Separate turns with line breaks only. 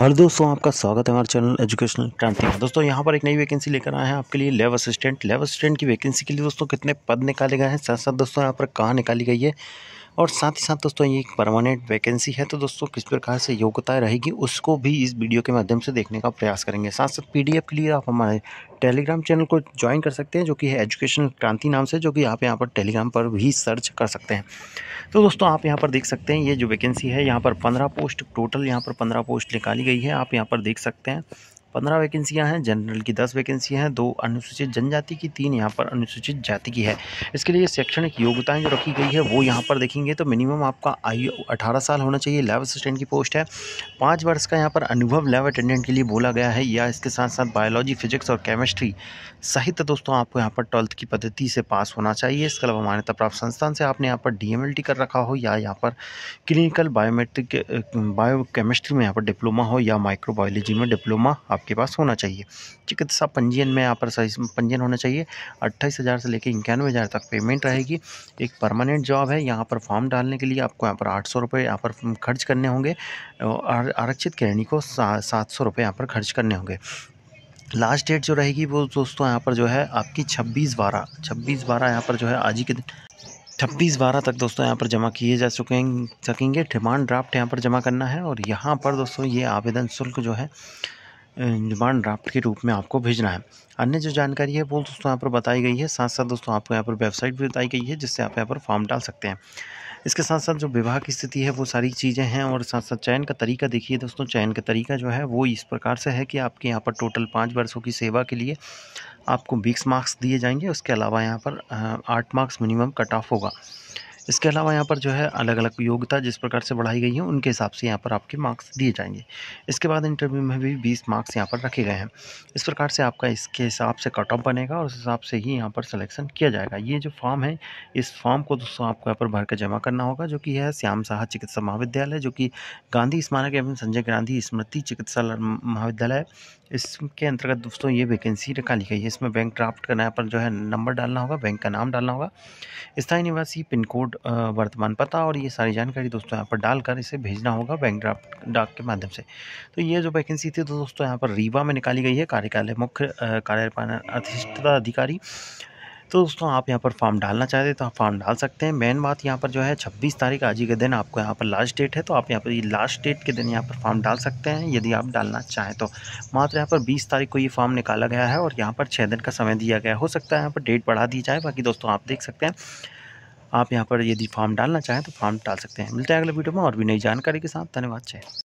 हर दोस्तों आपका स्वागत है हमारे चैनल एजुकेशनल क्रांति में दोस्तों यहाँ पर एक नई वैकेंसी लेकर आए हैं आपके लिए लेव असिस्टेंट लेव असिस्टेंट की वैकेंसी के लिए दोस्तों कितने पद निकाले गए हैं साथ साथ दोस्तों यहाँ पर कहाँ निकाली गई है और साथ ही साथ दोस्तों ये एक परमानेंट वैकेंसी है तो दोस्तों किस प्रकार से योग्यता रहेगी उसको भी इस वीडियो के माध्यम से देखने का प्रयास करेंगे साथ साथ पी के लिए आप हमारे टेलीग्राम चैनल को ज्वाइन कर सकते हैं जो कि है एजुकेशन क्रांति नाम से जो कि आप यहाँ पर टेलीग्राम पर भी सर्च कर सकते हैं तो दोस्तों आप यहाँ पर देख सकते हैं ये जो वैकेंसी है यहाँ पर पंद्रह पोस्ट टोटल यहाँ पर पंद्रह पोस्ट निकाली गई है आप यहाँ पर देख सकते हैं पंद्रह वैकेंसियां हैं जनरल की दस वैकेंसियां हैं दो अनुसूचित जनजाति की तीन यहाँ पर अनुसूचित जाति की है इसके लिए शैक्षणिक योग्यताएं जो रखी गई है वो यहाँ पर देखेंगे तो मिनिमम आपका आयु अठारह साल होना चाहिए लैब असिस्टेंट की पोस्ट है पाँच वर्ष का यहाँ पर अनुभव लैब अटेंडेंट के लिए बोला गया है या इसके साथ साथ बायोलॉजी फिजिक्स और केमिस्ट्री साहित्य दोस्तों आपको यहाँ पर ट्वेल्थ की पद्धति से पास होना चाहिए इसके अलावा मान्यता प्राप्त संस्थान से आपने यहाँ पर डी कर रखा हो या यहाँ पर क्लिनिकल बायोमेट्रिक बायो केमिस्ट्री में यहाँ पर डिप्लोमा हो या माइक्रोबायोलॉजी में डिप्लोमा आपके पास होना चाहिए चिकित्सा पंजीयन में यहाँ पर पंजीयन होना चाहिए अट्ठाईस हज़ार से लेकर इक्यानवे हज़ार तक पेमेंट रहेगी एक परमानेंट जॉब है यहाँ पर फॉर्म डालने के लिए आपको यहाँ पर आठ सौ रुपये यहाँ पर खर्च करने होंगे और आरक्षित किरणी को सात सौ रुपये यहाँ पर खर्च करने होंगे लास्ट डेट जो रहेगी वो दोस्तों यहाँ पर जो है आपकी छब्बीस बारह छब्बीस बारह यहाँ पर जो है आज ही के दिन छब्बीस बारह तक दोस्तों यहाँ पर जमा किए जा चुके सकेंगे डिमांड ड्राफ्ट यहाँ पर जमा करना है और यहाँ पर दोस्तों ये आवेदन शुल्क जो है डिमांड ड्राफ्ट के रूप में आपको भेजना है अन्य जो जानकारी है वो दोस्तों यहाँ पर बताई गई है साथ साथ दोस्तों आपको यहाँ पर वेबसाइट भी बताई गई है जिससे आप यहाँ पर फॉर्म डाल सकते हैं इसके साथ साथ जो विवाह की स्थिति है वो सारी चीज़ें हैं और साथ साथ चयन का तरीका देखिए दोस्तों चयन का तरीका जो है वो इस प्रकार से है कि आपके यहाँ पर टोटल पाँच वर्षों की सेवा के लिए आपको बीस मार्क्स दिए जाएंगे उसके अलावा यहाँ पर आठ मार्क्स मिनिमम कट ऑफ होगा इसके अलावा यहाँ पर जो है अलग अलग योग्यता जिस प्रकार से बढ़ाई गई है उनके हिसाब से यहाँ पर आपके मार्क्स दिए जाएंगे इसके बाद इंटरव्यू में भी बीस मार्क्स यहाँ पर रखे गए हैं इस प्रकार से आपका इसके हिसाब से कट ऑफ बनेगा और उस हिसाब से ही यहाँ पर सलेक्शन किया जाएगा ये जो फॉर्म है इस फॉर्म को दोस्तों आपको यहाँ पर भर के जमा करना होगा जो कि है श्याम शाह चिकित्सा महाविद्यालय जो कि गांधी स्मारक एवं संजय गांधी स्मृति चिकित्सा महाविद्यालय इसके अंतर्गत दोस्तों ये वैकेंसी निकाली गई है इसमें बैंक ड्राफ्ट करना पर जो है नंबर डालना होगा बैंक का नाम डालना होगा स्थायी निवासी पिन कोड वर्तमान पता और ये सारी जानकारी दोस्तों यहाँ पर डालकर इसे भेजना होगा बैंक ड्राफ्ट डाक के माध्यम से तो ये जो वैकेंसी थी तो दोस्तों यहाँ पर रीवा में निकाली गई है कार्यकालय मुख्य कार्यपालन अधिष्ठता अधिकारी तो दोस्तों आप यहाँ पर फॉर्म डालना चाहते हैं तो आप फॉर्म डाल सकते हैं मेन बात यहाँ पर जो है 26 तारीख आज ही के दिन आपको यहाँ पर लास्ट डेट है तो आप यहाँ पर ये लास्ट डेट के दिन यहाँ पर फॉर्म डाल सकते हैं यदि आप डालना चाहें तो मात्र यहाँ पर 20 तारीख को ये फॉर्म निकाला गया है और यहाँ पर छः दिन का समय दिया गया हो सकता है यहाँ पर डेट बढ़ा दी जाए बाकी दोस्तों आप देख सकते हैं आप यहाँ पर यदि फॉर्म डालना चाहें तो फॉर्म डाल सकते हैं मिलते हैं अगले वीडियो में और भी नई जानकारी के साथ धन्यवाद जय